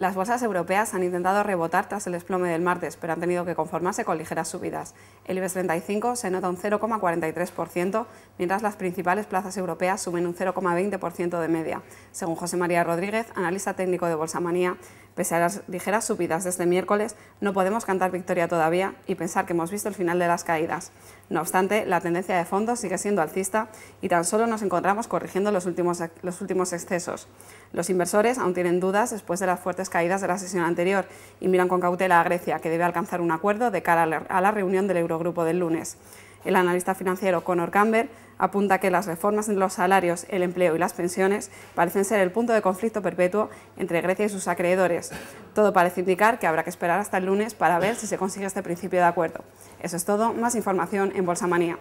Las bolsas europeas han intentado rebotar tras el desplome del martes, pero han tenido que conformarse con ligeras subidas. El IBEX 35 se nota un 0,43%, mientras las principales plazas europeas suben un 0,20% de media. Según José María Rodríguez, analista técnico de Bolsa Manía, Pese a las ligeras subidas desde este miércoles, no podemos cantar victoria todavía y pensar que hemos visto el final de las caídas. No obstante, la tendencia de fondo sigue siendo alcista y tan solo nos encontramos corrigiendo los últimos, los últimos excesos. Los inversores aún tienen dudas después de las fuertes caídas de la sesión anterior y miran con cautela a Grecia, que debe alcanzar un acuerdo de cara a la reunión del Eurogrupo del lunes. El analista financiero Conor Gamber apunta que las reformas en los salarios, el empleo y las pensiones parecen ser el punto de conflicto perpetuo entre Grecia y sus acreedores. Todo parece indicar que habrá que esperar hasta el lunes para ver si se consigue este principio de acuerdo. Eso es todo, más información en Bolsa Manía.